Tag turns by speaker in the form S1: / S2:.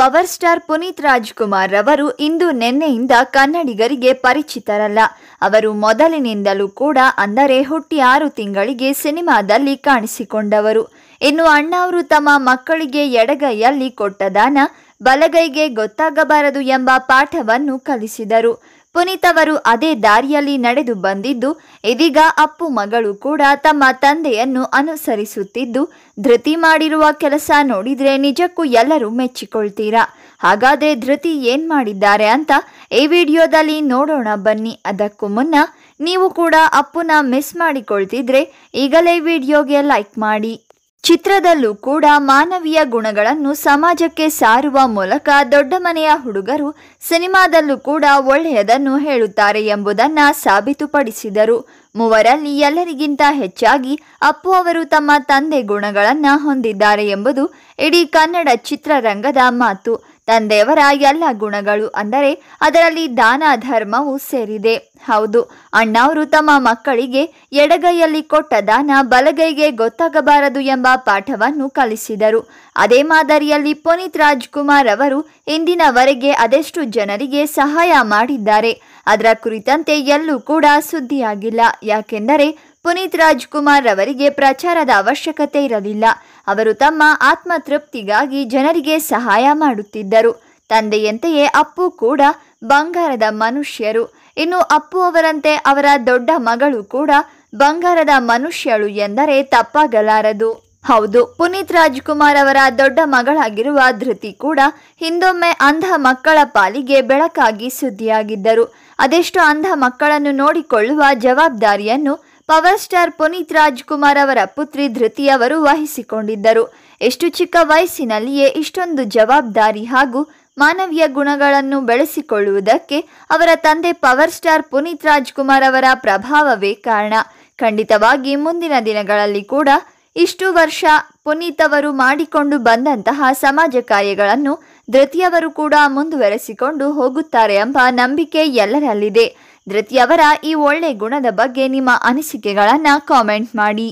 S1: power star Puneeth Rajkumar ರವರು ಇಂದು ನಿನ್ನೆಯಿಂದ ಕನ್ನಡಿಗರಿಗೆ ಪರಿಚಿತರಲ್ಲ ಅವರು ಮೊದಲಿನಿಂದಲೂ ಕೂಡ ಅಂದರೆ ಹುಟ್ಟಿ ಆರು ತಿಂಗಳಿಗೆ ಸಿನಿಮಾದಲ್ಲಿ ಕಾಣಿಸಿಕೊಂಡವರು ಇನ್ನು ಅಣ್ಣ ಅವರು ತಮ್ಮ ಮಕ್ಕಳಿಗೆ ಎಡಗೈಯಲ್ಲಿ ಕೊಟ್ಟದಾನ ಬಲಗೈಗೆ ಗೊತ್ತಾಗಬಾರದು ಎಂಬ ಪಾಠವನ್ನು ಕಲಿಸಿದರು ಪುನೀತ್ ಅವರು ಅದೇ ದಾರಿಯಲ್ಲಿ ನಡೆದು ಬಂದಿದ್ದು ಇದೀಗ ಅಪ್ಪು ಮಗಳು ಕೂಡ ತಮ್ಮ ತಂದೆಯನ್ನು ಅನುಸರಿಸುತ್ತಿದ್ದು ಧೃತಿ ಮಾಡಿರುವ ಕೆಲಸ ನೋಡಿದರೆ ನಿಜಕ್ಕೂ ಎಲ್ಲರೂ ಮೆಚ್ಚಿಕೊಳ್ತೀರಾ ಹಾಗಾದ್ರೆ ಧೃತಿ ಏನು ಮಾಡಿದ್ದಾರೆ ಅಂತ ಈ ವಿಡಿಯೋದಲ್ಲಿ ನೋಡೋಣ ಬನ್ನಿ ಅದಕ್ಕೂ ಮುನ್ನ ನೀವು ಕೂಡ ಅಪ್ಪುನ ಮಿಸ್ ಮಾಡಿಕೊಳ್ತಿದ್ರೆ ಈಗಲೇ ವಿಡಿಯೋಗೆ ಲೈಕ್ ಮಾಡಿ ಚಿತ್ರದಲ್ಲೂ ಕೂಡ ಮಾನವೀಯ ಗುಣಗಳನ್ನು ಸಮಾಜಕ್ಕೆ ಸಾರುವ ಮೂಲಕ ದೊಡ್ಡ ಮನೆಯ ಹುಡುಗರು ಸಿನಿಮಾದಲ್ಲೂ ಕೂಡ ಒಳ್ಳೆಯದನ್ನು ಹೇಳುತ್ತಾರೆ ಎಂಬುದನ್ನು ಸಾಬೀತುಪಡಿಸಿದರು ಮೂವರಲ್ಲಿ ಎಲ್ಲರಿಗಿಂತ ಹೆಚ್ಚಾಗಿ ಅಪ್ಪು ಅವರು ತಮ್ಮ ತಂದೆ ಗುಣಗಳನ್ನು ಹೊಂದಿದ್ದಾರೆ ಎಂಬುದು ಇಡೀ ಕನ್ನಡ ಚಿತ್ರರಂಗದ ಮಾತು ತಂದೆಯವರ ಎಲ್ಲ ಗುಣಗಳು ಅಂದರೆ ಅದರಲ್ಲಿ ದಾನ ಧರ್ಮವು ಸೇರಿದೆ ಹೌದು ಅಣ್ಣಾವರು ತಮ್ಮ ಮಕ್ಕಳಿಗೆ ಎಡಗೈಯಲ್ಲಿ ಕೊಟ್ಟ ದಾನ ಬಲಗೈಗೆ ಗೊತ್ತಾಗಬಾರದು ಎಂಬ ಪಾಠವನ್ನು ಕಲಿಸಿದರು ಅದೇ ಮಾದರಿಯಲ್ಲಿ ಪುನೀತ್ ರಾಜ್ಕುಮಾರ್ ಅವರು ಇಂದಿನವರೆಗೆ ಅದೆಷ್ಟು ಜನರಿಗೆ ಸಹಾಯ ಮಾಡಿದ್ದಾರೆ ಅದರ ಕುರಿತಂತೆ ಎಲ್ಲೂ ಕೂಡ ಸುದ್ದಿಯಾಗಿಲ್ಲ ಯಾಕೆಂದರೆ ಪುನೀತ್ ರಾಜ್ಕುಮಾರ್ ಅವರಿಗೆ ಪ್ರಚಾರದ ಅವಶ್ಯಕತೆ ಇರಲಿಲ್ಲ ಅವರು ತಮ್ಮ ಆತ್ಮತೃಪ್ತಿಗಾಗಿ ಜನರಿಗೆ ಸಹಾಯ ಮಾಡುತ್ತಿದ್ದರು ತಂದೆಯಂತೆಯೇ ಅಪ್ಪು ಕೂಡ ಬಂಗಾರದ ಮನುಷ್ಯರು ಇನ್ನು ಅಪ್ಪು ಅವರಂತೆ ಅವರ ದೊಡ್ಡ ಮಗಳು ಕೂಡ ಬಂಗಾರದ ಮನುಷ್ಯಳು ಎಂದರೆ ತಪ್ಪಾಗಲಾರದು ಹೌದು ಪುನೀತ್ ರಾಜ್ಕುಮಾರ್ ಅವರ ದೊಡ್ಡ ಮಗಳಾಗಿರುವ ಧೃತಿ ಕೂಡ ಹಿಂದೊಮ್ಮೆ ಅಂಧ ಮಕ್ಕಳ ಪಾಲಿಗೆ ಬೆಳಕಾಗಿ ಸುದ್ದಿಯಾಗಿದ್ದರು ಅದೆಷ್ಟು ಅಂಧ ಮಕ್ಕಳನ್ನು ನೋಡಿಕೊಳ್ಳುವ ಜವಾಬ್ದಾರಿಯನ್ನು ಪವರ್ ಸ್ಟಾರ್ ಪುನೀತ್ ರಾಜ್ಕುಮಾರ್ ಅವರ ಪುತ್ರಿ ಧೃತಿ ಅವರು ವಹಿಸಿಕೊಂಡಿದ್ದರು ಎಷ್ಟು ಚಿಕ್ಕ ವಯಸ್ಸಿನಲ್ಲಿಯೇ ಇಷ್ಟೊಂದು ಜವಾಬ್ದಾರಿ ಹಾಗೂ ಮಾನವೀಯ ಗುಣಗಳನ್ನು ಬೆಳೆಸಿಕೊಳ್ಳುವುದಕ್ಕೆ ಅವರ ತಂದೆ ಪವರ್ ಸ್ಟಾರ್ ಪುನೀತ್ ರಾಜ್ಕುಮಾರ್ ಅವರ ಪ್ರಭಾವವೇ ಕಾರಣ ಖಂಡಿತವಾಗಿ ಮುಂದಿನ ದಿನಗಳಲ್ಲಿ ಕೂಡ ಇಷ್ಟು ವರ್ಷ ಪುನೀತ್ ಅವರು ಮಾಡಿಕೊಂಡು ಬಂದಂತಹ ಸಮಾಜ ಕಾರ್ಯಗಳನ್ನು ಧೃತಿಯವರು ಕೂಡ ಮುಂದುವರೆಸಿಕೊಂಡು ಹೋಗುತ್ತಾರೆ ಎಂಬ ನಂಬಿಕೆ ಎಲ್ಲರಲ್ಲಿದೆ ಧೃತಿಯವರ ಈ ಒಳ್ಳೆ ಗುಣದ ಬಗ್ಗೆ ನಿಮ್ಮ ಅನಿಸಿಕೆಗಳನ್ನು ಕಾಮೆಂಟ್ ಮಾಡಿ